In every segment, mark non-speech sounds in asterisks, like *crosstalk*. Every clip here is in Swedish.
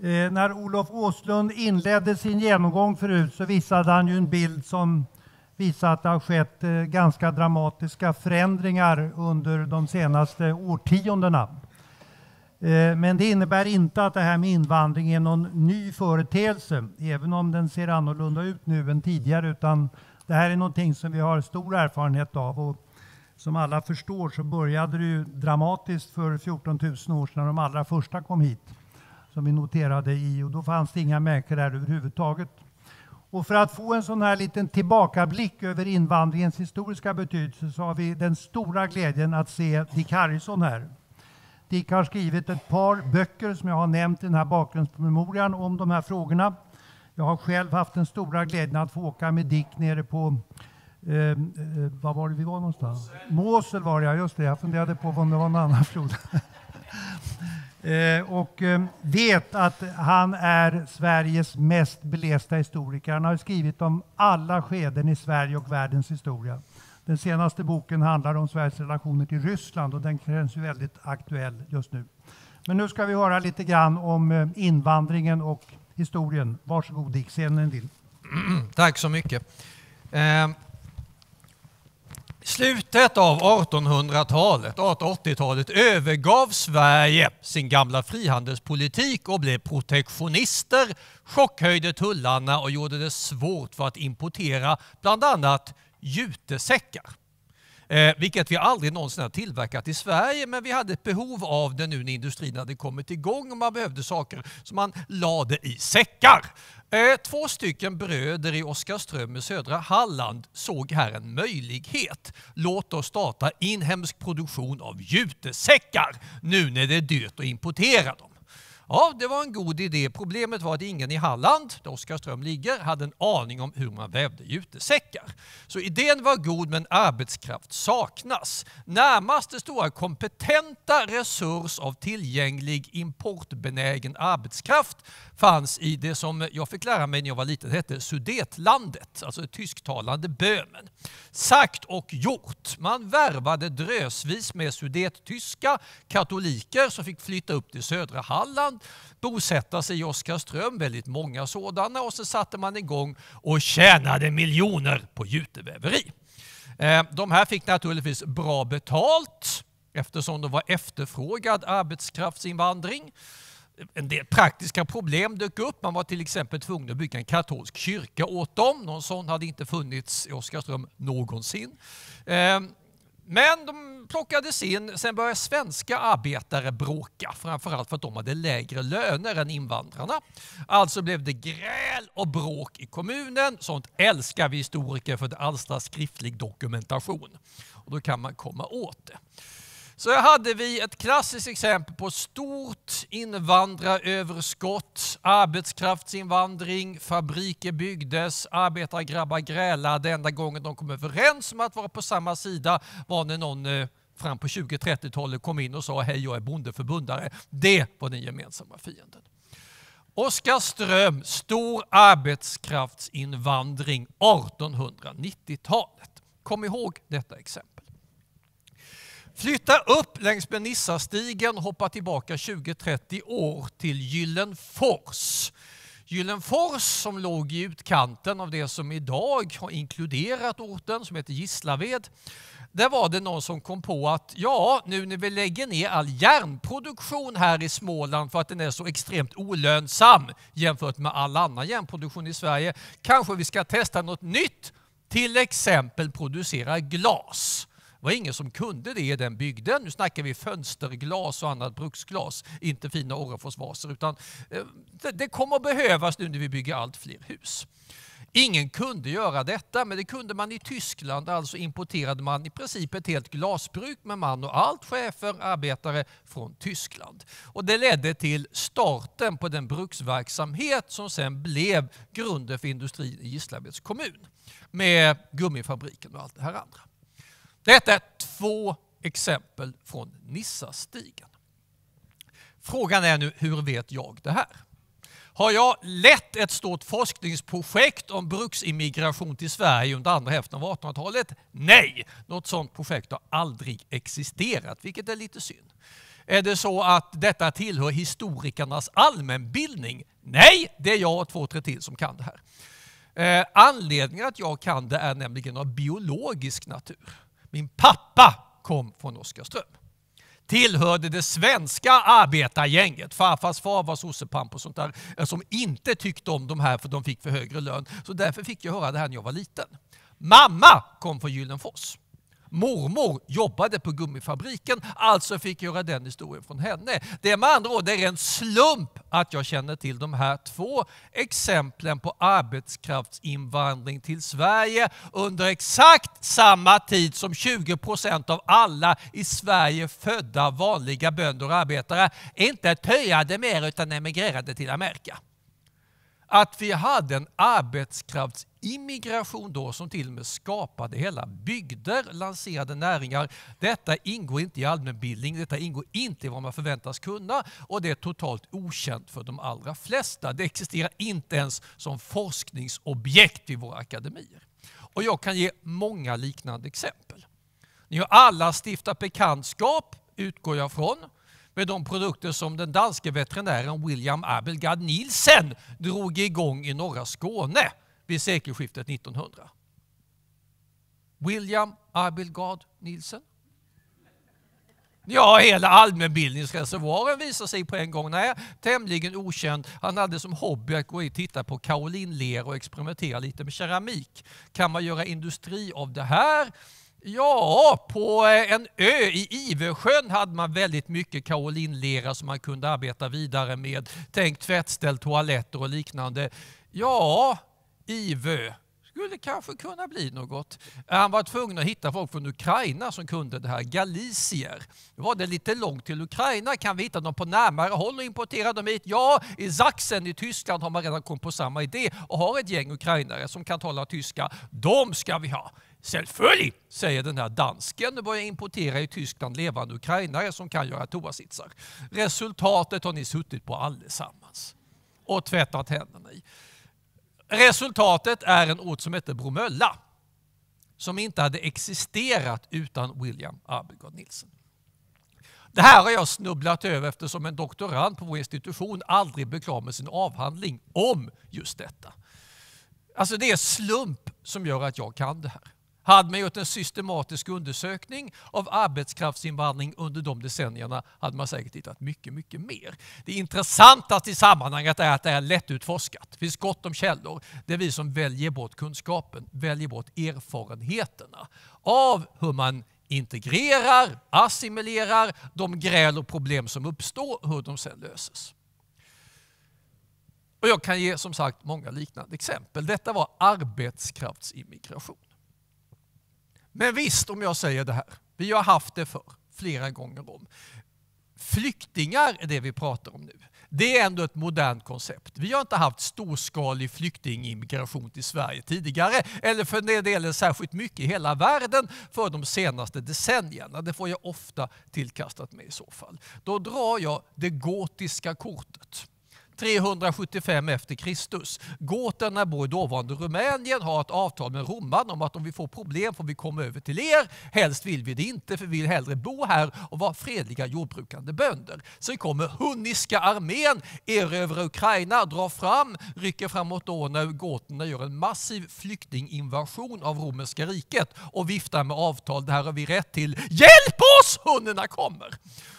Eh, när Olof Åslund inledde sin genomgång förut så visade han ju en bild som visar att det har skett eh, ganska dramatiska förändringar under de senaste årtiondena. Eh, men det innebär inte att det här med invandring är någon ny företeelse, även om den ser annorlunda ut nu än tidigare, utan det här är någonting som vi har stor erfarenhet av. Och som alla förstår så började det ju dramatiskt för 14 000 år sedan när de allra första kom hit som vi noterade i och då fanns det inga människor här överhuvudtaget. Och för att få en sån här liten tillbakablick över invandringens historiska betydelse så har vi den stora glädjen att se Dick Harrison här. Dick har skrivit ett par böcker som jag har nämnt i den här bakgrundspromemorian om de här frågorna. Jag har själv haft den stora glädjen att få åka med Dick nere på ehm, Eh, var var det vi var någonstans? Mosel var jag, just det. Jag funderade på om det var någon annan flod. *laughs* Eh, och eh, vet att han är Sveriges mest belästa historiker. Han har skrivit om alla skeden i Sverige och världens historia. Den senaste boken handlar om Sveriges relationer till Ryssland och den känns ju väldigt aktuell just nu. Men nu ska vi höra lite grann om eh, invandringen och historien. Varsågod Dick, scenen är din. *clears throat* Tack så mycket slutet av 1800-talet, 1880-talet, övergav Sverige sin gamla frihandelspolitik och blev protektionister, chockhöjde tullarna och gjorde det svårt för att importera bland annat jutesäckar. Eh, vilket vi aldrig någonsin har tillverkat i Sverige, men vi hade ett behov av det nu när industrin hade kommit igång och man behövde saker som man lade i säckar. Eh, två stycken bröder i Oskarström i södra Halland såg här en möjlighet. Låt oss starta inhemsk produktion av jutesäckar nu när det är dyrt att importera dem. Ja, det var en god idé. Problemet var att ingen i Halland, där Oskarström ligger, hade en aning om hur man vävde jutesäckar. Så idén var god, men arbetskraft saknas. Närmaste stora kompetenta resurs av tillgänglig importbenägen arbetskraft fanns i det som jag fick lära mig när jag var liten hette Sudetlandet, alltså det tysktalande Böhmen. Sagt och gjort. Man värvade drösvis med sudettyska katoliker som fick flytta upp till södra Halland bosätta sig i Oskarström, väldigt många sådana och så satte man igång och tjänade miljoner på juteväveri. Eh, de här fick naturligtvis bra betalt eftersom de var efterfrågad arbetskraftsinvandring. En del praktiska problem dök upp. Man var till exempel tvungen att bygga en katolsk kyrka åt dem. Någon sån hade inte funnits i Oskarström någonsin. Eh, men de plockades in, sen började svenska arbetare bråka, framförallt för att de hade lägre löner än invandrarna. Alltså blev det gräl och bråk i kommunen. Sånt älskar vi historiker för det alstrar skriftlig dokumentation. Och då kan man komma åt det. Så här hade vi ett klassiskt exempel på stort invandraröverskott, arbetskraftsinvandring, fabriker byggdes, arbetargrabbar grälade. Enda gången de kom överens om att vara på samma sida var när någon eh, fram på 20-30-talet kom in och sa hej jag är bondeförbundare. Det var den gemensamma fienden. Oskarström, stor arbetskraftsinvandring 1890-talet. Kom ihåg detta exempel. Flytta upp längs med Nissastigen, hoppa tillbaka 20-30 år till Gyllenfors. Gyllenfors som låg i utkanten av det som idag har inkluderat orten som heter Gislaved där var det någon som kom på att ja, nu när vi lägger ner all järnproduktion här i Småland för att den är så extremt olönsam jämfört med all annan järnproduktion i Sverige, kanske vi ska testa något nytt, till exempel producera glas. Det var ingen som kunde det i den bygden. Nu snackar vi fönsterglas och annat bruksglas, inte fina Orreforsvaser. Utan eh, det kommer behövas nu när vi bygger allt fler hus. Ingen kunde göra detta, men det kunde man i Tyskland. Alltså importerade man i princip ett helt glasbruk med man och allt, chefer, arbetare från Tyskland. Och det ledde till starten på den bruksverksamhet som sen blev grunden för industrin i Gislaveds kommun. Med gummifabriken och allt det här andra. Detta är två exempel från Nissastigen. Frågan är nu, hur vet jag det här? har jag lett ett stort forskningsprojekt om bruksimmigration till Sverige under andra hälften av 1800-talet? Nej, något sådant projekt har aldrig existerat, vilket är lite synd. Är det så att detta tillhör historikernas allmänbildning? Nej, det är jag och två, tre till som kan det här. Eh, anledningen att jag kan det är nämligen av biologisk natur. Min pappa kom från Oskarström tillhörde det svenska arbetargänget. Farfars far var sossepamp och sånt där eh, som inte tyckte om de här för de fick för högre lön. Så därför fick jag höra det här när jag var liten. Mamma kom från Gyllenfors. Mormor jobbade på gummifabriken, alltså fick jag göra den historien från henne. Det är med andra ord en slump att jag känner till de här två exemplen på arbetskraftsinvandring till Sverige under exakt samma tid som 20 procent av alla i Sverige födda vanliga bönder och arbetare inte töjade mer utan emigrerade till Amerika att vi hade en arbetskraftsimmigration då som till och med skapade hela bygder, lanserade näringar. Detta ingår inte i allmänbildning, detta ingår inte i vad man förväntas kunna och det är totalt okänt för de allra flesta. Det existerar inte ens som forskningsobjekt i våra akademier. Och jag kan ge många liknande exempel. Ni har alla stiftat bekantskap, utgår jag från, med de produkter som den danske veterinären William Abelgard Nielsen drog igång i norra Skåne vid sekelskiftet 1900. William Abelgard Nielsen. Ja, hela allmänbildningsreservoaren visar sig på en gång. Nej, tämligen okänd. Han hade som hobby att gå och titta på kaolinler och experimentera lite med keramik. Kan man göra industri av det här? Ja, på eh, en ö i Ivösjön hade man väldigt mycket kaolinlera som man kunde arbeta vidare med. Tänk tvättställ, toaletter och liknande. Ja, Ivö, skulle kanske kunna bli något. Han var tvungen att hitta folk från Ukraina som kunde det här, galicier. Nu var det lite långt till Ukraina, kan vi hitta dem på närmare håll och importera dem hit? Ja, i Sachsen i Tyskland har man redan kommit på samma idé och har ett gäng ukrainare som kan tala tyska. De ska vi ha! Självfölj, säger den här dansken och börjar importera i Tyskland levande ukrainare som kan göra toasitsar. Resultatet har ni suttit på allesammans och tvättat händerna i. Resultatet är en ort som heter Bromölla, som inte hade existerat utan William Abelgard Nilsson. Det här har jag snubblat över eftersom en doktorand på vår institution aldrig blev klar med sin avhandling om just detta. Alltså det är slump som gör att jag kan det här. Hade man gjort en systematisk undersökning av arbetskraftsinvandring under de decennierna hade man säkert hittat mycket, mycket mer. Det intressantaste i sammanhanget är att det är lättutforskat. Det finns gott om källor. Det är vi som väljer bort kunskapen, väljer bort erfarenheterna av hur man integrerar, assimilerar de gräl och problem som uppstår, och hur de sedan löses. Och jag kan ge som sagt många liknande exempel. Detta var arbetskraftsimmigration. Men visst, om jag säger det här, vi har haft det för flera gånger om. Flyktingar är det vi pratar om nu. Det är ändå ett modernt koncept. Vi har inte haft storskalig flyktingimmigration till Sverige tidigare, eller för den delen särskilt mycket i hela världen för de senaste decennierna. Det får jag ofta tillkastat mig i så fall. Då drar jag det gotiska kortet. 375 efter Kristus. Goterna bor i dåvarande Rumänien, har ett avtal med romarna om att om vi får problem får vi komma över till er. Helst vill vi det inte, för vi vill hellre bo här och vara fredliga jordbrukande bönder. Sen kommer hunniska armén, erövrar Ukraina, drar fram, rycker framåt Donau. Gåterna gör en massiv flyktinginvasion av romerska riket och viftar med avtal. Det här har vi rätt till. Hjälp oss! Hunnerna kommer!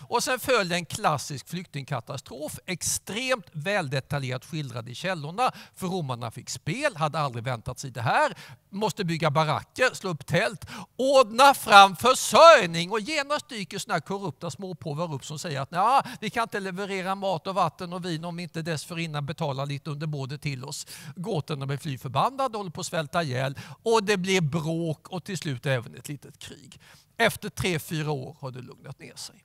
Och sen följde en klassisk flyktingkatastrof, extremt väldetaljerat skildrad i källorna. För romarna fick spel, hade aldrig väntat sig det här. Måste bygga baracker, slå upp tält, ordna fram försörjning. Och genast dyker sådana här korrupta småpåvar upp som säger att Nja, vi kan inte leverera mat och vatten och vin om vi inte dessförinnan betalar lite under bordet till oss. Gåtorna blir fly förbannade, håller på att svälta ihjäl och det blir bråk och till slut även ett litet krig. Efter tre, fyra år har det lugnat ner sig.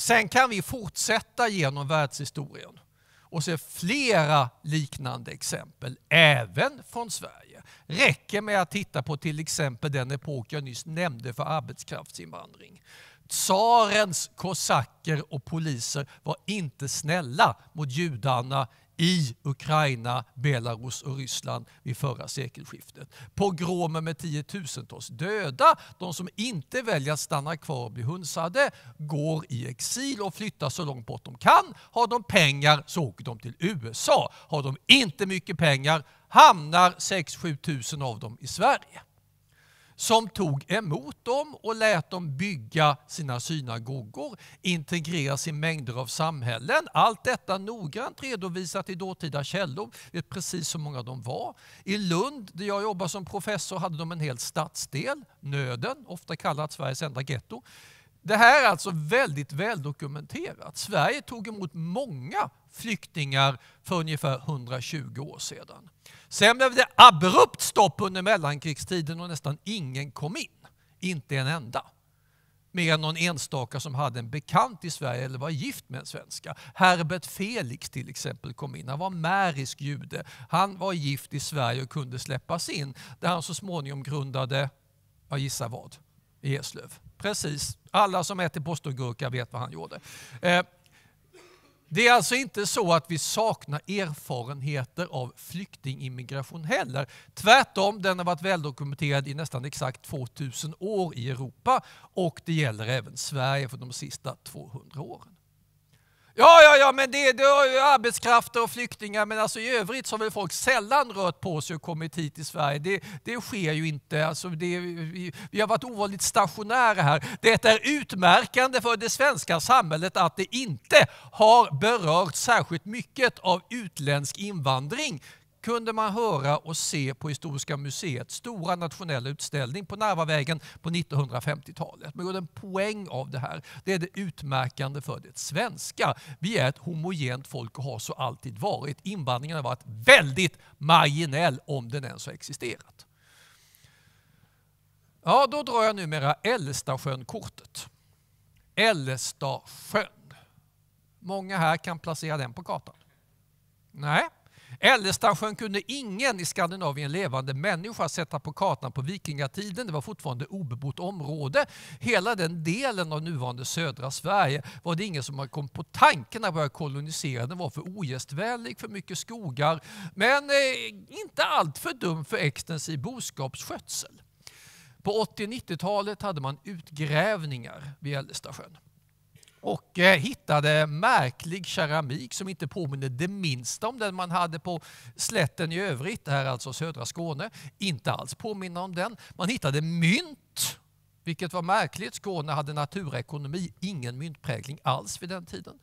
Sen kan vi fortsätta genom världshistorien och se flera liknande exempel, även från Sverige. Räcker med att titta på till exempel den epok jag nyss nämnde för arbetskraftsinvandring. Tsarens kosacker och poliser var inte snälla mot judarna i Ukraina, Belarus och Ryssland vid förra sekelskiftet. Pogromer med tiotusentals döda. De som inte väljer att stanna kvar och bli hunsade går i exil och flyttar så långt bort de kan. Har de pengar så åker de till USA. Har de inte mycket pengar hamnar 6-7 tusen av dem i Sverige som tog emot dem och lät dem bygga sina synagogor, integreras i mängder av samhällen. Allt detta noggrant redovisat i dåtida källor, vet precis hur många de var. I Lund, där jag jobbar som professor, hade de en hel stadsdel, Nöden, ofta kallat Sveriges enda getto. Det här är alltså väldigt väldokumenterat. Sverige tog emot många flyktingar för ungefär 120 år sedan. Sen blev det abrupt stopp under mellankrigstiden och nästan ingen kom in. Inte en enda. Mer än någon enstaka som hade en bekant i Sverige eller var gift med en svenska. Herbert Felix till exempel kom in. Han var märisk jude. Han var gift i Sverige och kunde släppas in. Där han så småningom grundade, jag gissa vad, i Eslöv. Precis, alla som äter påstågurka vet vad han gjorde. Eh, det är alltså inte så att vi saknar erfarenheter av flyktingimmigration heller. Tvärtom, den har varit väldokumenterad i nästan exakt 2000 år i Europa och det gäller även Sverige för de sista 200 åren. Ja, ja, ja, men det, det är ju arbetskrafter och flyktingar, men alltså i övrigt så har väl folk sällan rört på sig och kommit hit till Sverige. Det, det sker ju inte. Alltså det, vi, vi har varit ovanligt stationära här. Det är utmärkande för det svenska samhället att det inte har berört särskilt mycket av utländsk invandring kunde man höra och se på Historiska museets stora nationella utställning på Narvavägen på 1950-talet. Man gjorde en poäng av det här. Det är det utmärkande för det svenska. Vi är ett homogent folk och har så alltid varit. Invandringen har varit väldigt marginell om den ens har existerat. Ja, då drar jag numera Älvstasjön-kortet. Älvstasjön. Många här kan placera den på kartan. Nej, Äldestasjön kunde ingen i Skandinavien levande människa sätta på kartan på vikingatiden. Det var fortfarande obebott område. Hela den delen av nuvarande södra Sverige var det ingen som kom på tanken att börja kolonisera. Den var för ogästvänlig, för mycket skogar, men eh, inte alltför dum för extensiv boskapsskötsel. På 80 90-talet hade man utgrävningar vid Äldestasjön och eh, hittade märklig keramik som inte påminner det minsta om den man hade på slätten i övrigt. Det här är alltså södra Skåne. Inte alls påminner om den. Man hittade mynt, vilket var märkligt. Skåne hade naturekonomi, ingen myntprägling alls vid den tiden.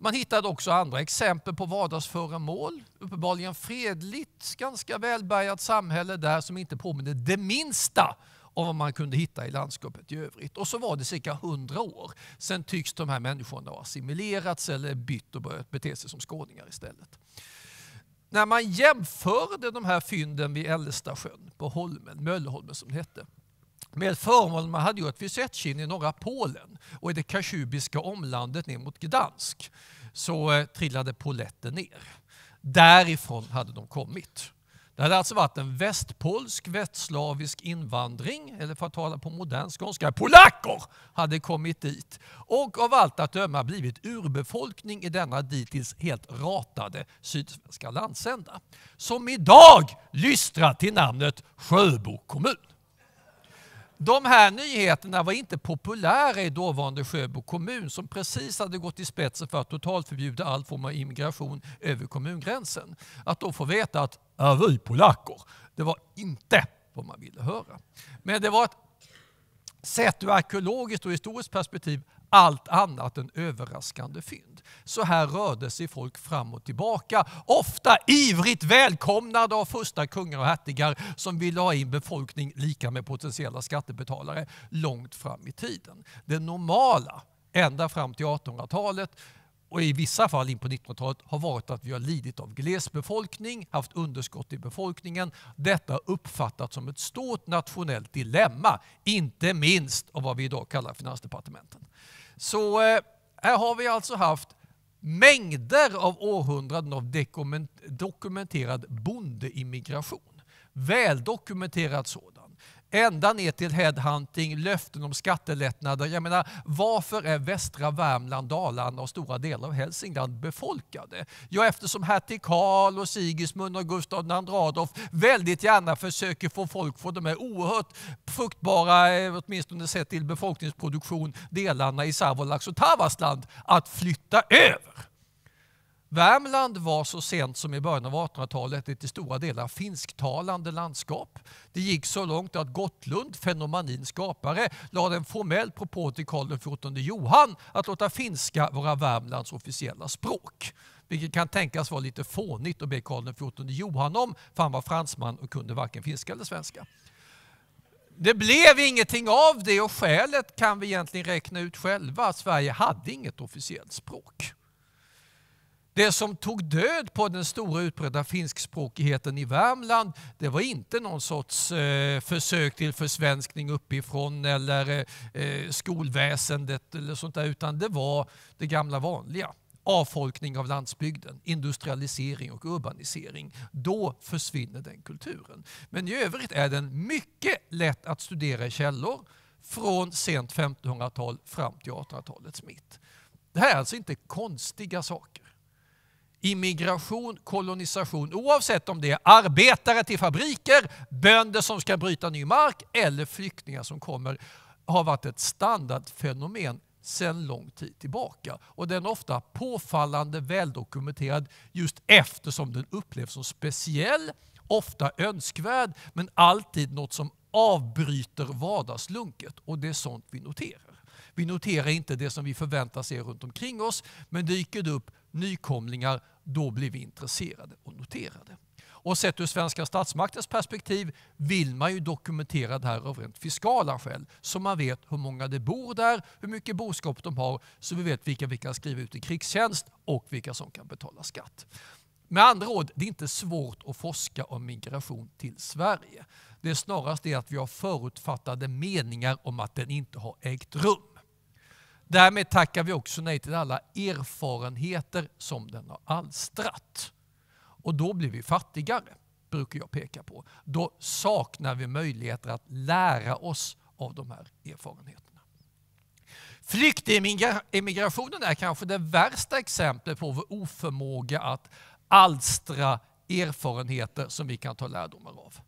Man hittade också andra exempel på vardagsföremål. Uppenbarligen fredligt, ganska välbärgat samhälle där som inte påminner det minsta av vad man kunde hitta i landskapet i övrigt. Och så var det cirka 100 år. Sen tycks de här människorna ha assimilerats eller bytt och börjat bete sig som skåningar istället. När man jämförde de här fynden vid Äldestasjön på Holmen, Möllholmen som det hette, med föremål man hade gjort vid Szczecin i norra Polen och i det kasjubiska omlandet ner mot Gdansk så eh, trillade poletten ner. Därifrån hade de kommit. Det hade alltså varit en västpolsk, västslavisk invandring, eller för att tala på modern skånska, polacker hade kommit dit och av allt att döma blivit urbefolkning i denna dittills helt ratade sydsvenska landsända. Som idag lystrar till namnet Sjöbo kommun. De här nyheterna var inte populära i dåvarande Sjöbo kommun som precis hade gått i spetsen för att totalförbjuda all form av immigration över kommungränsen. Att då få veta att är vi polacker, det var inte vad man ville höra. Men det var ett sätt ur arkeologiskt och historiskt perspektiv allt annat än överraskande fynd. Så här rörde sig folk fram och tillbaka, ofta ivrigt välkomnade av första kungar och hertigar som ville ha in befolkning lika med potentiella skattebetalare långt fram i tiden. Det normala, ända fram till 1800-talet, och i vissa fall in på 1900-talet har varit att vi har lidit av glesbefolkning, haft underskott i befolkningen. Detta uppfattats som ett stort nationellt dilemma, inte minst av vad vi idag kallar finansdepartementen. Så eh, här har vi alltså haft mängder av århundraden av dokumenterad bondeimmigration. Väldokumenterad sådan ända ner till headhunting, löften om skattelättnader. Jag menar, varför är västra Värmland, Dalarna och stora delar av Hälsingland befolkade? Ja, eftersom hertig Karl och Sigismund och Gustav II Adolf väldigt gärna försöker få folk från de här oerhört fruktbara, eh, åtminstone sett till befolkningsproduktion, delarna i Savolax och Tavastland att flytta över. Värmland var så sent som i början av 1800-talet ett i stora delar finsktalande landskap. Det gick så långt att Gottlund, fenomanins skapare, lade en formell propå till Karl XIV Johan att låta finska vara Värmlands officiella språk. Vilket kan tänkas vara lite fånigt att be Karl XIV Johan om, för han var fransman och kunde varken finska eller svenska. Det blev ingenting av det och skälet kan vi egentligen räkna ut själva. Sverige hade inget officiellt språk. Det som tog död på den stora utbredda finskspråkigheten i Värmland det var inte någon sorts eh, försök till försvenskning uppifrån eller eh, skolväsendet eller sånt där, utan det var det gamla vanliga. Avfolkning av landsbygden, industrialisering och urbanisering. Då försvinner den kulturen. Men i övrigt är den mycket lätt att studera i källor från sent 1500-tal fram till 1800-talets mitt. Det här är alltså inte konstiga saker. Immigration, kolonisation, oavsett om det är arbetare till fabriker, bönder som ska bryta ny mark eller flyktingar som kommer, har varit ett standardfenomen sedan lång tid tillbaka. Och den är ofta påfallande väldokumenterad just eftersom den upplevs som speciell, ofta önskvärd, men alltid något som avbryter vardagslunket. Och det är sånt vi noterar. Vi noterar inte det som vi förväntar se runt omkring oss, men dyker det upp nykomlingar då blir vi intresserade och noterade. Och sett ur svenska statsmaktens perspektiv vill man ju dokumentera det här av rent fiskala skäl. Så man vet hur många det bor där, hur mycket boskap de har, så vi vet vilka vi kan skriva ut i krigstjänst och vilka som kan betala skatt. Med andra ord, det är inte svårt att forska om migration till Sverige. Det är snarast det att vi har förutfattade meningar om att den inte har ägt rum. Därmed tackar vi också nej till alla erfarenheter som den har alstrat. Och då blir vi fattigare, brukar jag peka på. Då saknar vi möjligheter att lära oss av de här erfarenheterna. Flyktingemigrationen är kanske det värsta exemplet på vår oförmåga att alstra erfarenheter som vi kan ta lärdomar av.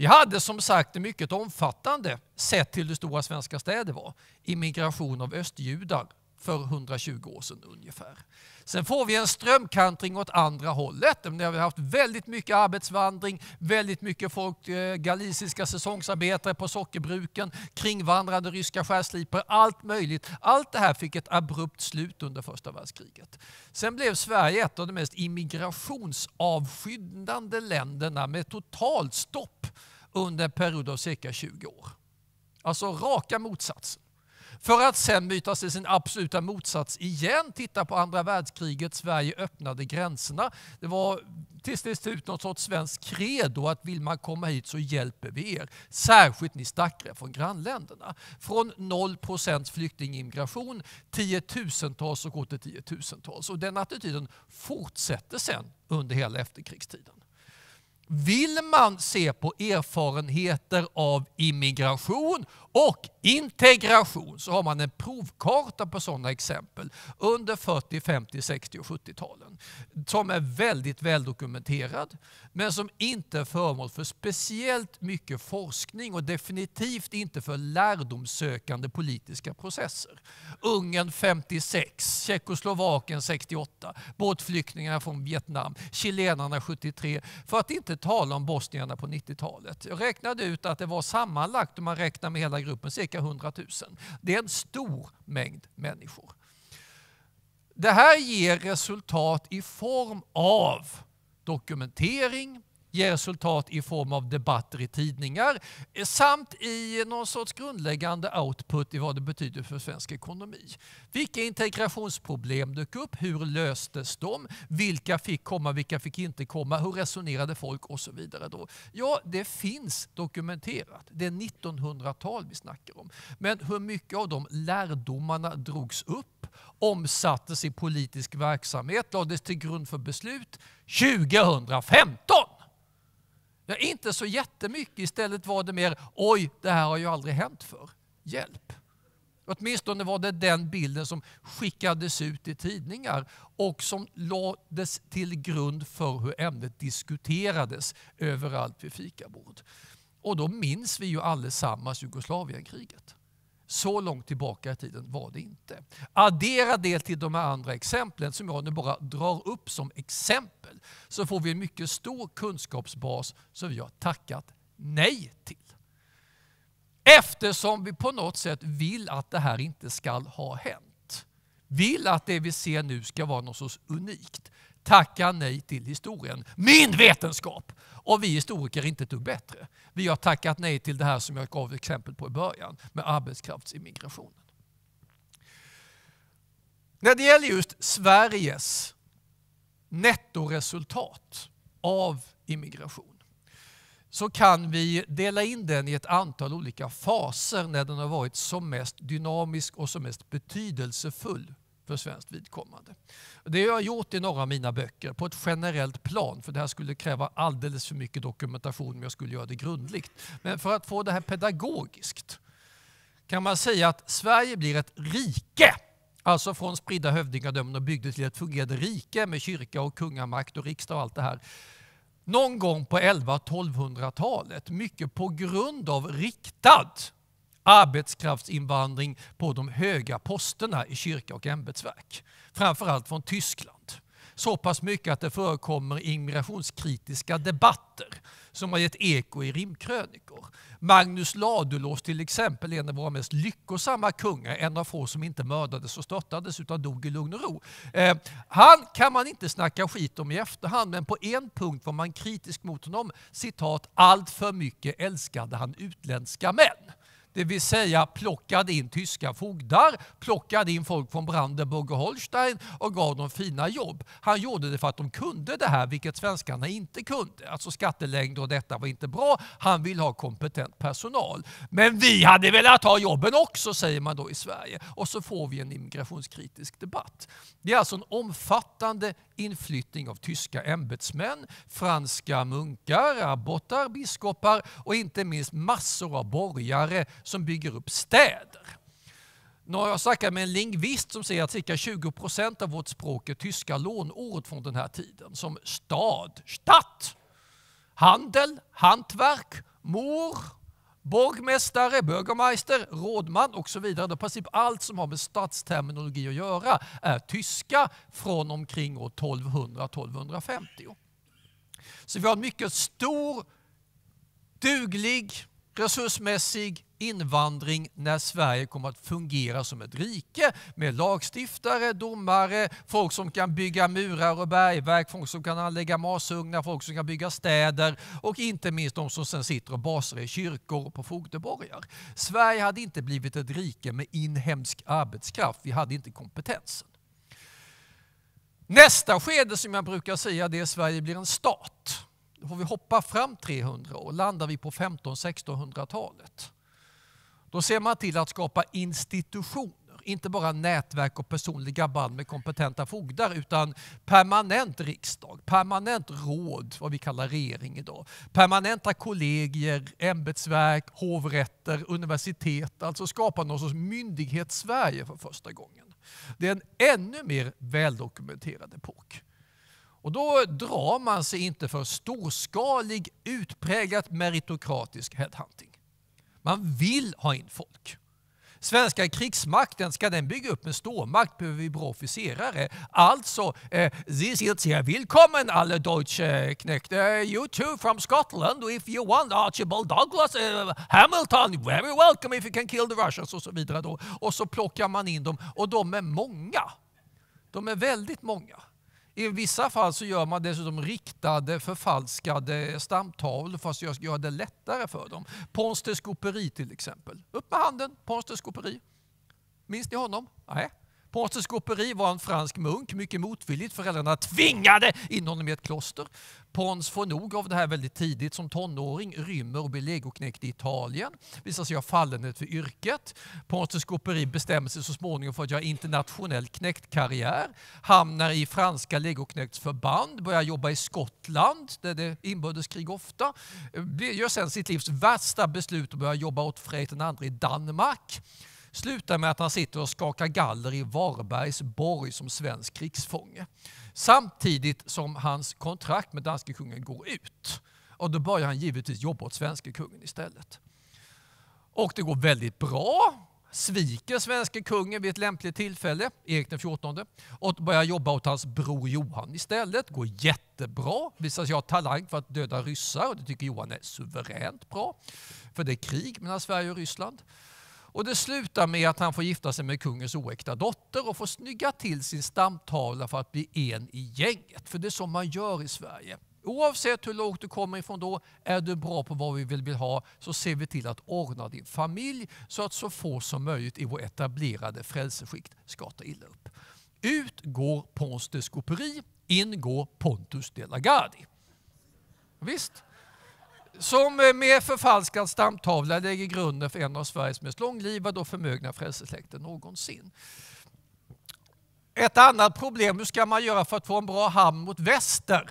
Vi hade som sagt en mycket omfattande, sett till hur stora svenska städer var, immigration av östjudar för 120 år sedan ungefär. Sen får vi en strömkantring åt andra hållet. Vi har haft väldigt mycket arbetsvandring, väldigt mycket folk, eh, galiciska säsongsarbetare på sockerbruken, kringvandrande ryska skärslipare, allt möjligt. Allt det här fick ett abrupt slut under första världskriget. Sen blev Sverige ett av de mest immigrationsavskyddande länderna med totalt stopp under en period av cirka 20 år. Alltså raka motsatsen. För att sen byta till sin absoluta motsats igen. Titta på andra världskriget, Sverige öppnade gränserna. Det var tills det ut något sorts svenskt credo att vill man komma hit så hjälper vi er. Särskilt ni stackare från grannländerna. Från 0 flyktingimmigration, tiotusentals och åter tiotusentals. Och den attityden fortsätter sen under hela efterkrigstiden. Vill man se på erfarenheter av immigration och integration, så har man en provkarta på sådana exempel under 40, 50, 60 och 70-talen. Som är väldigt väldokumenterad, men som inte är föremål för speciellt mycket forskning och definitivt inte för lärdomssökande politiska processer. Ungern 56, Tjeckoslovakien 68, båtflyktingarna från Vietnam, chilenarna 73, för att inte tala om bosnierna på 90-talet. Jag räknade ut att det var sammanlagt, om man räknar med hela här gruppen cirka 100 000. Det är en stor mängd människor. Det här ger resultat i form av dokumentering, ger resultat i form av debatter i tidningar eh, samt i någon sorts grundläggande output i vad det betyder för svensk ekonomi. Vilka integrationsproblem dök upp? Hur löstes de? Vilka fick komma? Vilka fick inte komma? Hur resonerade folk? Och så vidare. Då. Ja, det finns dokumenterat. Det är 1900-tal vi snackar om. Men hur mycket av de lärdomarna drogs upp, omsattes i politisk verksamhet, lades till grund för beslut 2015? Ja, inte så jättemycket, istället var det mer oj, det här har ju aldrig hänt för. Hjälp! Åtminstone var det den bilden som skickades ut i tidningar och som lades till grund för hur ämnet diskuterades överallt vid fikabord. Och då minns vi ju allesammans Jugoslavienkriget. Så långt tillbaka i tiden var det inte. Addera det till de här andra exemplen som jag nu bara drar upp som exempel. Så får vi en mycket stor kunskapsbas som vi har tackat nej till. Eftersom vi på något sätt vill att det här inte ska ha hänt. Vill att det vi ser nu ska vara något sorts unikt. Tacka nej till historien. Min vetenskap! Och vi historiker är inte ett bättre. Vi har tackat nej till det här som jag gav exempel på i början med arbetskraftsimmigrationen. När det gäller just Sveriges nettoresultat av immigration så kan vi dela in den i ett antal olika faser när den har varit som mest dynamisk och som mest betydelsefull för svenskt vidkommande. Det jag har gjort i några av mina böcker på ett generellt plan, för det här skulle kräva alldeles för mycket dokumentation om jag skulle göra det grundligt. Men för att få det här pedagogiskt kan man säga att Sverige blir ett rike Alltså från spridda hövdingadömen och bygde till ett fungerande rike med kyrka och kungamakt och riksdag och allt det här. Någon gång på 11-1200-talet, mycket på grund av riktad arbetskraftsinvandring på de höga posterna i kyrka och ämbetsverk. Framförallt från Tyskland. Så pass mycket att det förekommer immigrationskritiska debatter som har gett eko i rimkrönikor. Magnus Ladulås till exempel, en av våra mest lyckosamma kungar, en av få som inte mördades och störtades utan dog i lugn och ro. Eh, han kan man inte snacka skit om i efterhand, men på en punkt var man kritisk mot honom. Citat, allt för mycket älskade han utländska män det vill säga plockade in tyska fogdar, plockade in folk från Brandenburg och Holstein och gav dem fina jobb. Han gjorde det för att de kunde det här, vilket svenskarna inte kunde. Alltså skattelängder och detta var inte bra. Han vill ha kompetent personal. Men vi hade velat ha jobben också, säger man då i Sverige. Och så får vi en immigrationskritisk debatt. Det är alltså en omfattande inflyttning av tyska ämbetsmän, franska munkar, abbotar, biskopar och inte minst massor av borgare som bygger upp städer. Nu har jag snackat med en lingvist som säger att cirka 20 procent av vårt språk är tyska lånord från den här tiden som stad, stadt, handel, hantverk, mor, borgmästare, bürgermeister, rådman och så vidare. I princip allt som har med stadsterminologi att göra är tyska från omkring år 1200-1250. Så vi har en mycket stor, duglig, resursmässig invandring när Sverige kommer att fungera som ett rike med lagstiftare, domare, folk som kan bygga murar och bergverk, folk som kan anlägga masugnar, folk som kan bygga städer och inte minst de som sen sitter och basar i kyrkor och på fogdeborgar. Sverige hade inte blivit ett rike med inhemsk arbetskraft, vi hade inte kompetensen. Nästa skede som jag brukar säga det är att Sverige blir en stat. Får vi hoppa fram 300 år landar vi på 1500-1600-talet. Då ser man till att skapa institutioner, inte bara nätverk och personliga band med kompetenta fogdar, utan permanent riksdag, permanent råd, vad vi kallar regering idag, permanenta kollegier, ämbetsverk, hovrätter, universitet, alltså skapa någon sorts myndighetssverige för första gången. Det är en ännu mer väldokumenterad epok. Och då drar man sig inte för storskalig, utpräglat meritokratisk headhunting. Man vill ha in folk. Svenska krigsmakten, ska den bygga upp en stormakt behöver vi bra officerare. Alltså, eh, this is here. Willkommen alle deutsche Knecht. Uh, you too from Scotland, if you want Archibald Douglas, uh, Hamilton, very welcome if you can kill the Russians och så vidare. Då. Och så plockar man in dem och de är många. De är väldigt många. I vissa fall så gör man dessutom riktade förfalskade stamtavlor för att göra det lättare för dem. Pons till exempel. Upp med handen, Pons Minns ni honom? Nej. Pater Scoperi var en fransk munk, mycket motvilligt. Föräldrarna tvingade in honom i ett kloster. Pons får nog av det här väldigt tidigt. Som tonåring rymmer och blir legoknekt i Italien. Visar sig ha fallenhet för yrket. Pontus Scoperi bestämmer sig så småningom för att göra internationell knektkarriär. Hamnar i franska legoknektsförband. Börjar jobba i Skottland där det är inbördeskrig ofta. Eh, gör sen sitt livs värsta beslut och börjar jobba åt Frej II i Danmark slutar med att han sitter och skakar galler i Varbergs borg som svensk krigsfånge. Samtidigt som hans kontrakt med danske kungen går ut. Och då börjar han givetvis jobba åt svenske kungen istället. Och det går väldigt bra. Sviker svenske kungen vid ett lämpligt tillfälle, Erik den XIV, och börjar jobba åt hans bror Johan istället. Går jättebra, visar sig ha talang för att döda ryssar och det tycker Johan är suveränt bra. För det är krig mellan Sverige och Ryssland. Och det slutar med att han får gifta sig med kungens oäkta dotter och får snygga till sin stamtavla för att bli en i gänget. För det är så man gör i Sverige. Oavsett hur långt du kommer ifrån då, är du bra på vad vi vill ha så ser vi till att ordna din familj så att så få som möjligt i vår etablerade frälseskikt ska ta illa upp. Ut går Pons de Scoperi, in går Pontus de la Gardie. Visst? som eh, med förfalskad stamtavla lägger grunden för en av Sveriges mest långlivade och förmögna frälsesläkten någonsin. Ett annat problem, hur ska man göra för att få en bra hamn mot väster?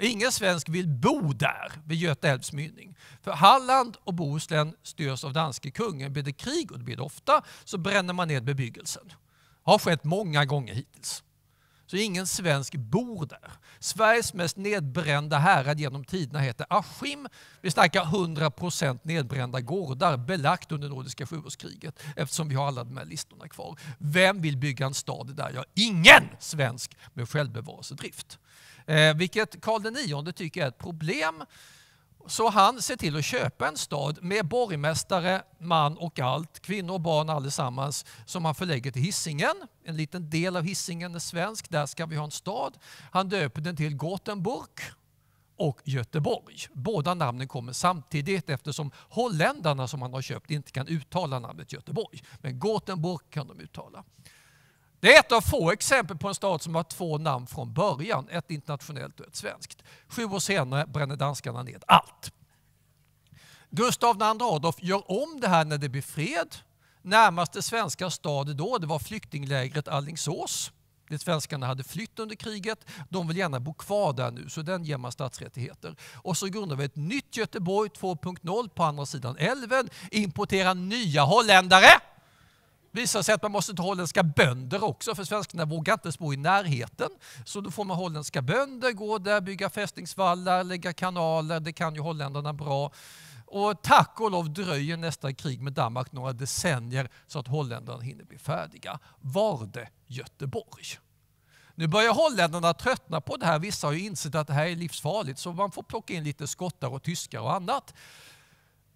Ingen svensk vill bo där, vid Göta älvs mynning. För Halland och Bohuslän styrs av danske kungen. Blir det krig, och det blir det ofta, så bränner man ned bebyggelsen. Har skett många gånger hittills. Så ingen svensk bor där. Sveriges mest nedbrända härad genom tiderna heter Askim. Vi snackar 100% nedbrända gårdar belagt under Nordiska sjuårskriget eftersom vi har alla de här listorna kvar. Vem vill bygga en stad där? Ja, ingen svensk med självbevarelsedrift. Eh, vilket Karl IX tycker är ett problem så han ser till att köpa en stad med borgmästare, man och allt, kvinnor och barn allesammans, som han förlägger till Hissingen. En liten del av Hissingen är svensk, där ska vi ha en stad. Han döper den till Gothenburg och Göteborg. Båda namnen kommer samtidigt eftersom holländarna som han har köpt inte kan uttala namnet Göteborg. Men Gothenburg kan de uttala. Det är ett av få exempel på en stat som har två namn från början, ett internationellt och ett svenskt. Sju år senare bränner danskarna ned allt. Gustav II Adolf gör om det här när det blir fred. Närmaste svenska stad då det var flyktinglägret Allingsås. Det svenskarna hade flytt under kriget. De vill gärna bo kvar där nu, så den ger man statsrättigheter. Och så grundar vi ett nytt Göteborg 2.0 på andra sidan älven. Importerar nya holländare visar sig att man måste ta holländska bönder också, för svenskarna vågar inte bo i närheten. Så då får man holländska bönder, gå där, bygga fästningsvallar, lägga kanaler, det kan ju holländarna bra. Och tack och lov dröjer nästa krig med Danmark några decennier så att holländarna hinner bli färdiga. Var det Göteborg? Nu börjar holländarna tröttna på det här. Vissa har ju insett att det här är livsfarligt så man får plocka in lite skottar och tyskar och annat.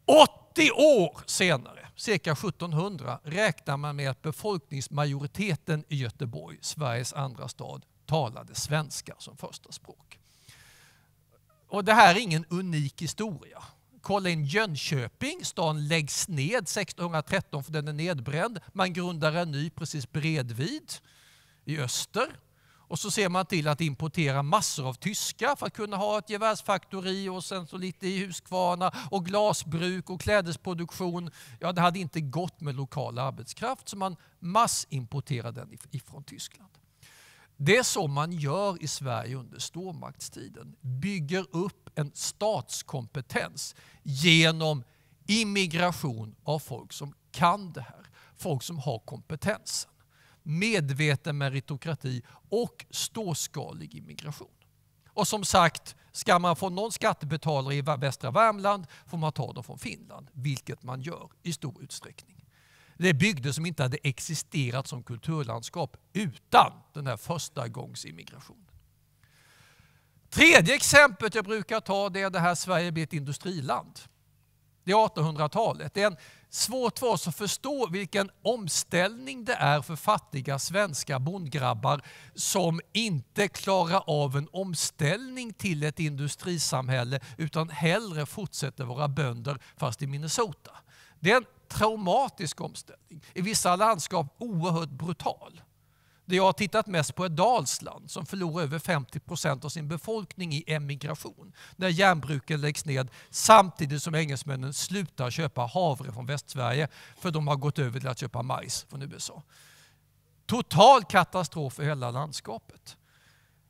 80 år senare, cirka 1700, räknar man med att befolkningsmajoriteten i Göteborg, Sveriges andra stad, talade svenska som första språk. Och det här är ingen unik historia. Kolla in Jönköping, stan läggs ned 1613 för den är nedbränd. Man grundar en ny precis bredvid i öster och så ser man till att importera massor av tyskar för att kunna ha ett gevärsfaktori och sen så lite i Huskvarna och glasbruk och klädesproduktion. Ja, det hade inte gått med lokal arbetskraft så man massimporterade den ifrån Tyskland. Det är så man gör i Sverige under stormaktstiden. Bygger upp en statskompetens genom immigration av folk som kan det här. Folk som har kompetensen medveten meritokrati och storskalig immigration. Och som sagt, ska man få någon skattebetalare i västra Värmland får man ta dem från Finland, vilket man gör i stor utsträckning. Det är bygder som inte hade existerat som kulturlandskap utan den här första gångs immigrationen. Tredje exemplet jag brukar ta det är det här Sverige blir ett industriland det är 1800-talet. Det är svårt för oss att förstå vilken omställning det är för fattiga svenska bondgrabbar som inte klarar av en omställning till ett industrisamhälle utan hellre fortsätter vara bönder fast i Minnesota. Det är en traumatisk omställning, i vissa landskap oerhört brutal. Det jag har tittat mest på är Dalsland som förlorar över 50 procent av sin befolkning i emigration när järnbruken läggs ned samtidigt som engelsmännen slutar köpa havre från Västsverige för de har gått över till att köpa majs från USA. Total katastrof för hela landskapet.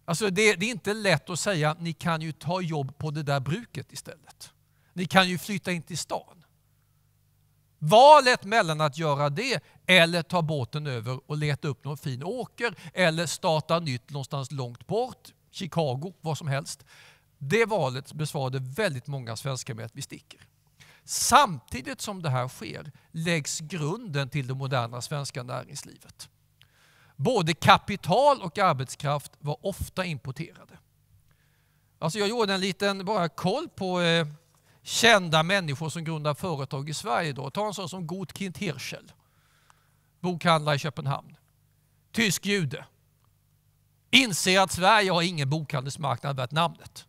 Alltså det, det är inte lätt att säga ni kan ju ta jobb på det där bruket istället. Ni kan ju flytta in till stan. Valet mellan att göra det eller ta båten över och leta upp någon fin åker eller starta nytt någonstans långt bort, Chicago, vad som helst. Det valet besvarade väldigt många svenskar med att vi sticker. Samtidigt som det här sker läggs grunden till det moderna svenska näringslivet. Både kapital och arbetskraft var ofta importerade. Alltså jag gjorde en liten bara koll på eh, kända människor som grundar företag i Sverige. Då. Ta en sån som Gotkind Hirschel, bokhandlare i Köpenhamn. Tysk jude. Inser att Sverige har ingen bokhandelsmarknad värt namnet.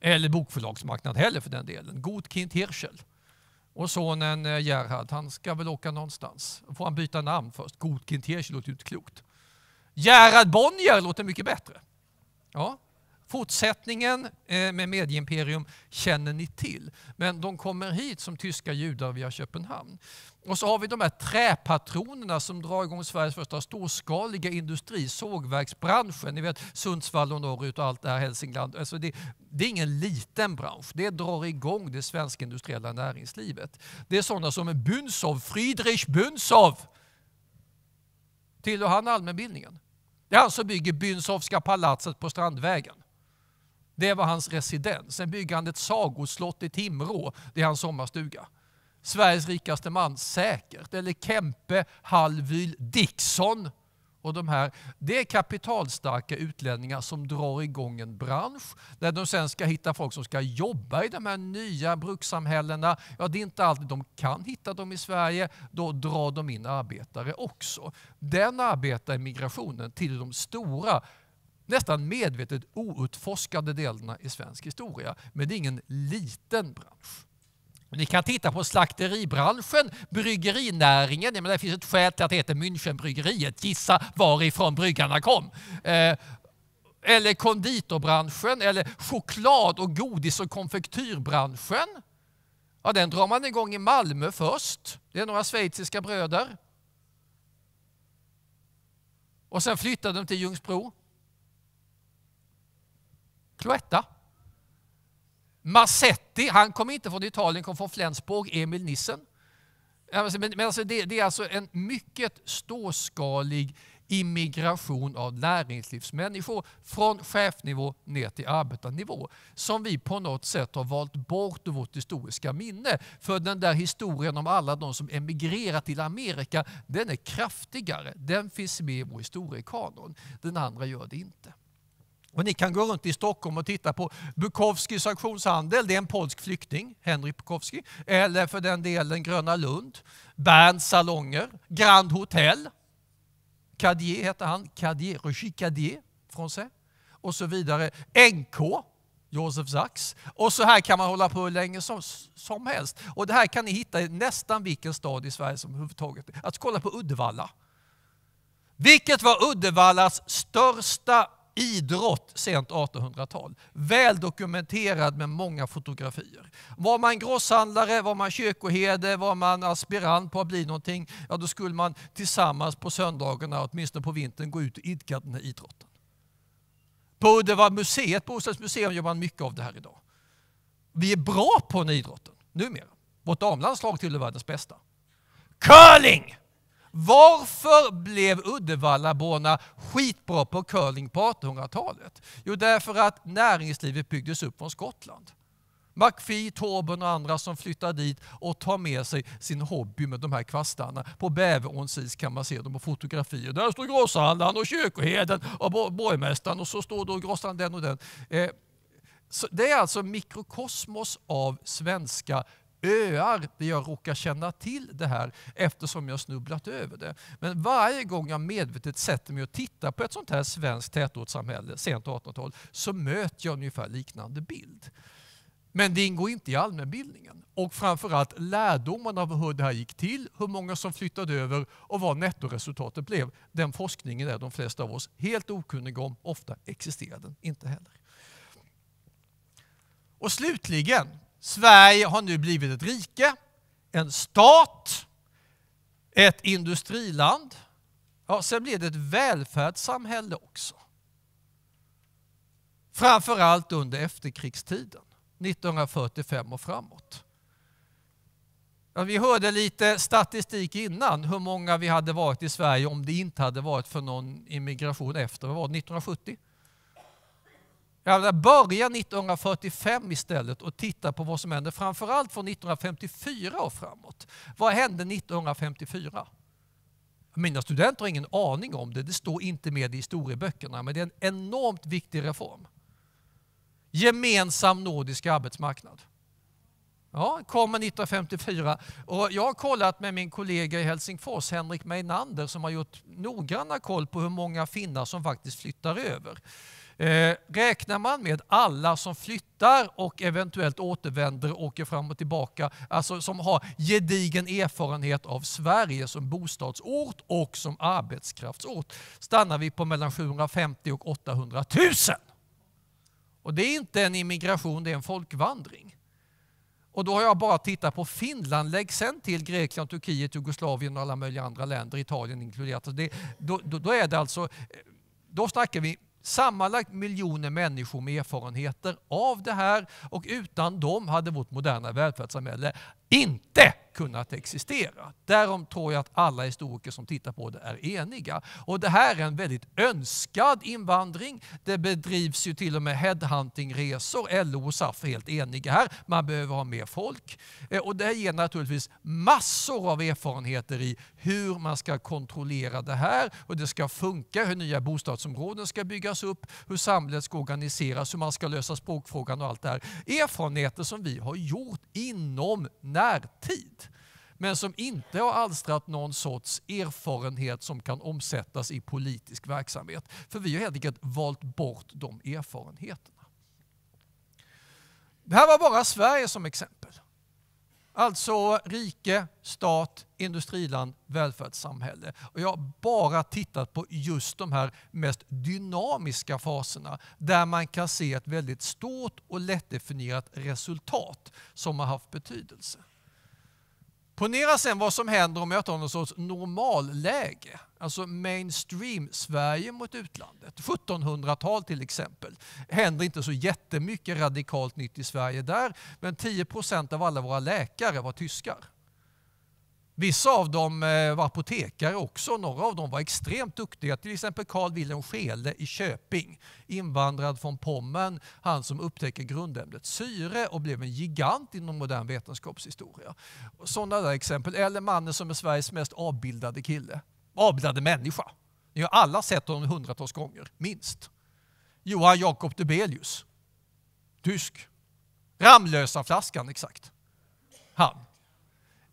Eller bokförlagsmarknad heller för den delen. Gotkind Hirschel. Och sonen eh, Gerhard, han ska väl åka någonstans. Får han byta namn först? Gotkind Hirschel låter ju inte klokt. Gerhard Bonnier låter mycket bättre. Ja, Fortsättningen eh, med medieimperium känner ni till. Men de kommer hit som tyska judar via Köpenhamn. Och så har vi de här träpatronerna som drar igång Sveriges första storskaliga industri, sågverksbranschen. Ni vet Sundsvall och norrut och allt det här, Hälsingland. Alltså det, det är ingen liten bransch. Det drar igång det svenska industriella näringslivet. Det är sådana som Bunsow, Friedrich Bunsow. Tillhör han allmänbildningen? Det är han som bygger Bynsowska palatset på Strandvägen. Det var hans residens. Sen bygger han ett sagoslott i Timrå. Det är hans sommarstuga. Sveriges rikaste man, säkert. Eller Kempe, Hallwyl, Dickson. Och de här, det är kapitalstarka utlänningar som drar igång en bransch där de sen ska hitta folk som ska jobba i de här nya brukssamhällena. Ja, det är inte alltid de kan hitta dem i Sverige. Då drar de in arbetare också. Den arbetar migrationen till de stora nästan medvetet outforskade delarna i svensk historia. Men det är ingen liten bransch. Ni kan titta på slakteribranschen, bryggerinäringen. Ja, det finns ett skäl till att det heter Münchenbryggeriet. Gissa varifrån bryggarna kom. Eh, eller konditorbranschen, eller choklad och godis och konfektyrbranschen. Ja, den drar man igång i Malmö först. Det är några schweiziska bröder. Och sen flyttar de till Ljungsbro. Cloetta. Massetti, han kom inte från Italien, kom från Flensburg, Emil Nissen. Men, men alltså det, det, är alltså en mycket storskalig immigration av näringslivsmänniskor från chefnivå ner till arbetarnivå som vi på något sätt har valt bort ur vårt historiska minne. För den där historien om alla de som emigrerat till Amerika, den är kraftigare. Den finns med i vår historiekanon. Den andra gör det inte. Och ni kan gå runt i Stockholm och titta på Bukowskis auktionshandel. Det är en polsk flykting, Henry Bukowski. Eller för den delen Gröna Lund, Berns salonger, Grand Hotel. Cadier heter han, Cadier, Roger Cadier, français. Och så vidare. NK, Josef Sachs. Och så här kan man hålla på hur länge som, som helst. Och det här kan ni hitta i nästan vilken stad i Sverige som överhuvudtaget. Att alltså kolla på Uddevalla. Vilket var Uddevallas största idrott sent 1800-tal. Väl dokumenterad med många fotografier. Var man grosshandlare, var man kyrkoherde, var man aspirant på att bli någonting, ja då skulle man tillsammans på söndagarna, åtminstone på vintern, gå ut och idka den här idrotten. På Uddevalla museet, Bostads museum, gör man mycket av det här idag. Vi är bra på den idrotten numera. Vårt damlandslag tillhör världens bästa. Curling! Varför blev Uddevallaborna skitbra på curling på 1800-talet? Jo, därför att näringslivet byggdes upp från Skottland. McPhee, Torben och andra som flyttar dit och tar med sig sin hobby med de här kvastarna. På Bäveråns is kan man se dem på fotografier. Där står grosshandlaren och kyrkoherden och borgmästaren och så står då grosshandlaren den och den. Eh, så det är alltså mikrokosmos av svenska öar där jag råkar känna till det här eftersom jag snubblat över det. Men varje gång jag medvetet sätter mig och tittar på ett sånt här svenskt tätortssamhälle, sent 1800-tal, så möter jag ungefär liknande bild. Men det ingår inte i allmänbildningen. Och framförallt lärdomarna av hur det här gick till, hur många som flyttade över och vad nettoresultatet blev. Den forskningen är de flesta av oss helt okunniga om. Ofta existerar den inte heller. Och slutligen, Sverige har nu blivit ett rike, en stat, ett industriland. Ja, sen blev det ett välfärdssamhälle också. Framförallt under efterkrigstiden, 1945 och framåt. Ja, vi hörde lite statistik innan hur många vi hade varit i Sverige om det inte hade varit för någon immigration efter, vad var det, 1970? Ja, börja 1945 istället och titta på vad som hände framförallt från 1954 och framåt. Vad hände 1954? Mina studenter har ingen aning om det, det står inte med i historieböckerna, men det är en enormt viktig reform. Gemensam nordisk arbetsmarknad. Ja, kommer 1954 och jag har kollat med min kollega i Helsingfors, Henrik Meinander, som har gjort noggranna koll på hur många finnar som faktiskt flyttar över. Eh, räknar man med alla som flyttar och eventuellt återvänder och åker fram och tillbaka, alltså som har gedigen erfarenhet av Sverige som bostadsort och som arbetskraftsort, stannar vi på mellan 750 och 800 000. Och det är inte en immigration, det är en folkvandring. Och då har jag bara tittat på Finland, lägg sen till Grekland, Turkiet, Jugoslavien och alla möjliga andra länder, Italien inkluderat. Alltså det, då, då, då, är det alltså, eh, då snackar vi Sammanlagt miljoner människor med erfarenheter av det här och utan dem hade vårt moderna välfärdssamhälle inte kunnat existera. Därom tror jag att alla historiker som tittar på det är eniga. Och det här är en väldigt önskad invandring. Det bedrivs ju till och med headhuntingresor. LO och SAF är helt eniga här. Man behöver ha mer folk. Eh, och det ger naturligtvis massor av erfarenheter i hur man ska kontrollera det här, hur det ska funka, hur nya bostadsområden ska byggas upp, hur samhället ska organiseras, hur man ska lösa språkfrågan och allt det här. Erfarenheter som vi har gjort inom närtid men som inte har alstrat någon sorts erfarenhet som kan omsättas i politisk verksamhet. För vi har helt enkelt valt bort de erfarenheterna. Det här var bara Sverige som exempel. Alltså rike, stat, industriland, välfärdssamhälle. Och jag har bara tittat på just de här mest dynamiska faserna där man kan se ett väldigt stort och lättdefinierat resultat som har haft betydelse. Ponera sen vad som händer om jag tar någon sorts normalläge, alltså mainstream-Sverige mot utlandet. 1700-tal till exempel. händer inte så jättemycket radikalt nytt i Sverige där, men 10 procent av alla våra läkare var tyskar. Vissa av dem eh, var apotekare också. Några av dem var extremt duktiga. Till exempel Carl Wilhelm Scheele i Köping. Invandrad från Pommern. Han som upptäcker grundämnet syre och blev en gigant inom modern vetenskapshistoria. Sådana där exempel. Eller mannen som är Sveriges mest avbildade kille. Avbildade människa. Ni har alla sett honom hundratals gånger, minst. Johan Jakob Dubelius. Tysk. Ramlösa flaskan exakt. Han.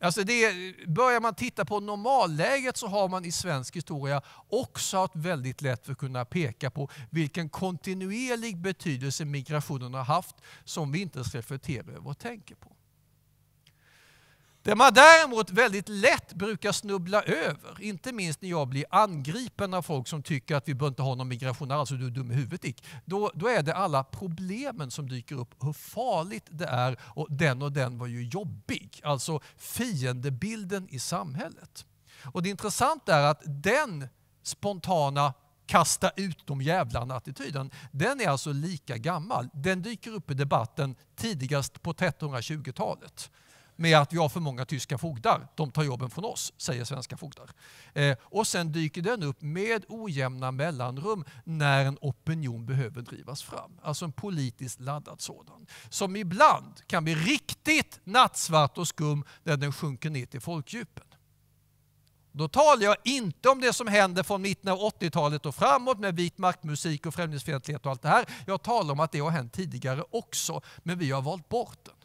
Alltså det, börjar man titta på normalläget så har man i svensk historia också haft väldigt lätt för att kunna peka på vilken kontinuerlig betydelse migrationen har haft som vi inte ens reflekterar över och tänker på. Det man däremot väldigt lätt brukar snubbla över, inte minst när jag blir angripen av folk som tycker att vi bör inte ha någon migration alls och du är dum i huvudet Dick. Då, då är det alla problemen som dyker upp, hur farligt det är och den och den var ju jobbig. Alltså fiendebilden i samhället. Och det intressanta är att den spontana kasta ut de jävlarna-attityden, den är alltså lika gammal. Den dyker upp i debatten tidigast på 1320-talet med att vi har för många tyska fogdar. De tar jobben från oss, säger svenska fogdar. Eh, och sen dyker den upp med ojämna mellanrum när en opinion behöver drivas fram. Alltså en politiskt laddad sådan. Som ibland kan bli riktigt nattsvart och skum när den sjunker ner till folkdjupen. Då talar jag inte om det som händer från mitten av 80-talet och framåt med vit maktmusik och främlingsfientlighet och allt det här. Jag talar om att det har hänt tidigare också, men vi har valt bort den.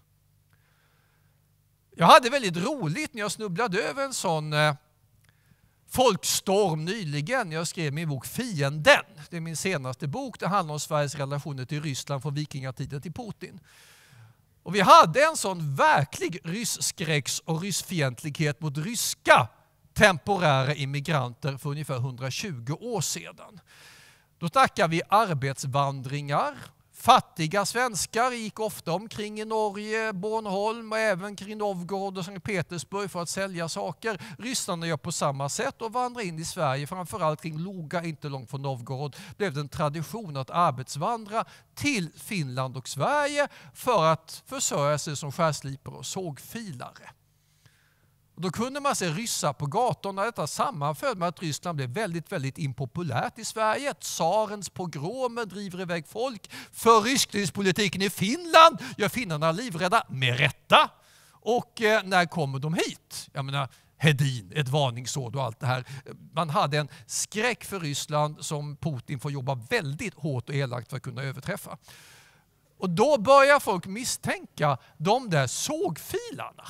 Jag hade väldigt roligt när jag snubblade över en sån eh, folkstorm nyligen. Jag skrev min bok Fienden. Det är min senaste bok. Det handlar om Sveriges relationer till Ryssland från vikingatiden till Putin. Och vi hade en sån verklig rysskräcks och ryssfientlighet mot ryska temporära immigranter för ungefär 120 år sedan. Då snackar vi arbetsvandringar, Fattiga svenskar gick ofta omkring i Norge, Bornholm och även kring Novgorod och Sankt Petersburg för att sälja saker. Ryssarna gör på samma sätt och vandrar in i Sverige, framförallt kring Loga, inte långt från Novgorod. Det blev en tradition att arbetsvandra till Finland och Sverige för att försörja sig som skärslipare och sågfilare då kunde man se ryssar på gatorna. Detta sammanföll med att Ryssland blev väldigt, väldigt impopulärt i Sverige. Tsarens pogromer driver iväg folk. För Förryskningspolitiken i Finland gör finnarna livrädda, med rätta. Och eh, när kommer de hit? Jag menar, Hedin, ett varningsord och allt det här. Man hade en skräck för Ryssland som Putin får jobba väldigt hårt och elakt för att kunna överträffa. Och då börjar folk misstänka de där sågfilarna.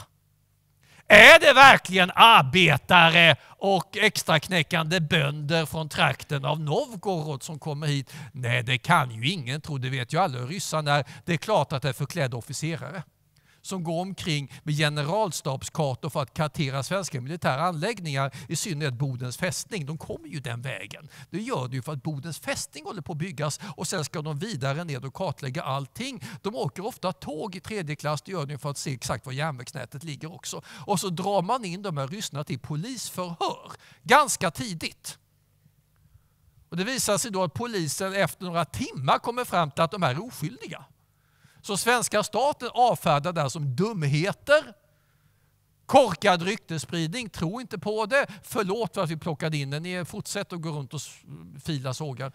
Är det verkligen arbetare och extraknäckande bönder från trakten av Novgorod som kommer hit? Nej, det kan ju ingen tro. Det vet ju alla ryssarna. Det är klart att det är förklädda officerare som går omkring med generalstabskartor för att kartera svenska militära anläggningar, i synnerhet Bodens fästning. De kommer ju den vägen. Det gör de ju för att Bodens fästning håller på att byggas och sen ska de vidare ner och kartlägga allting. De åker ofta tåg i tredje klass, det gör de för att se exakt var järnvägsnätet ligger också. Och så drar man in de här ryssarna till polisförhör ganska tidigt. Och Det visar sig då att polisen efter några timmar kommer fram till att de är oskyldiga. Så svenska staten avfärdar det här som dumheter. Korkad ryktespridning, tro inte på det. Förlåt för att vi plockade in den. Ni fortsätter att gå runt och fila sågar.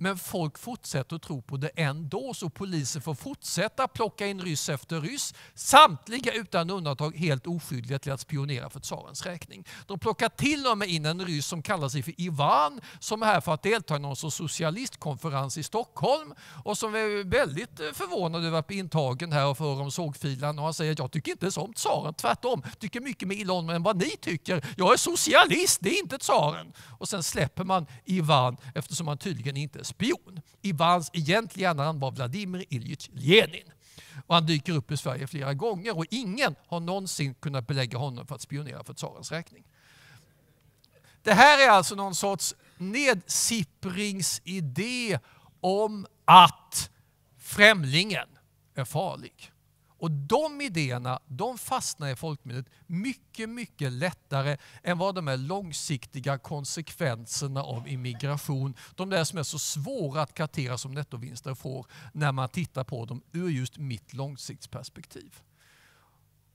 Men folk fortsätter att tro på det ändå, så polisen får fortsätta plocka in ryss efter ryss, samtliga utan undantag helt oskyldiga till att spionera för tsarens räkning. De plockar till och med in en ryss som kallar sig för Ivan, som är här för att delta i någon socialistkonferens i Stockholm och som är väldigt eh, förvånad över att bli intagen här och för om sågfilan och han säger jag tycker inte om tsaren, tvärtom, tycker mycket mer illa om än vad ni tycker. Jag är socialist, det är inte tsaren. Och sen släpper man Ivan eftersom han tydligen inte är spion. Ivans egentliga namn var Vladimir Iljitj Lenin. Och han dyker upp i Sverige flera gånger och ingen har någonsin kunnat belägga honom för att spionera för tsarens räkning. Det här är alltså någon sorts nedsippringsidé om att främlingen är farlig. Och de idéerna de fastnar i folkminnet mycket, mycket lättare än vad de här långsiktiga konsekvenserna av immigration, de där som är så svåra att kartera som nettovinster får när man tittar på dem ur just mitt långsiktsperspektiv.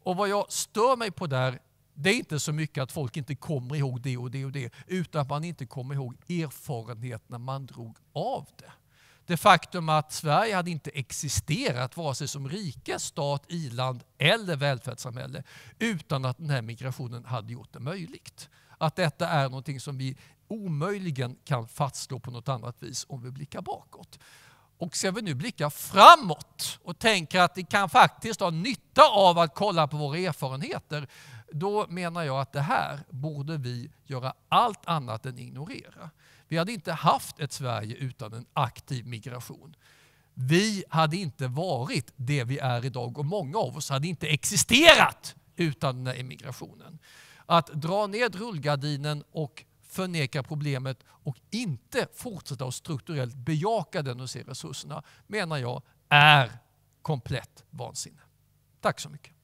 Och vad jag stör mig på där det är inte så mycket att folk inte kommer ihåg det och det och det, utan att man inte kommer ihåg erfarenheterna man drog av det det faktum att Sverige hade inte existerat vare sig som rike, stat, iland eller välfärdssamhälle utan att den här migrationen hade gjort det möjligt. Att detta är någonting som vi omöjligen kan fastslå på något annat vis om vi blickar bakåt. Och ska vi nu blicka framåt och tänka att vi kan faktiskt ha nytta av att kolla på våra erfarenheter, då menar jag att det här borde vi göra allt annat än ignorera. Vi hade inte haft ett Sverige utan en aktiv migration. Vi hade inte varit det vi är idag och många av oss hade inte existerat utan den emigrationen. Att dra ned rullgardinen och förneka problemet och inte fortsätta att strukturellt bejaka den och se resurserna menar jag är komplett vansinne. Tack så mycket.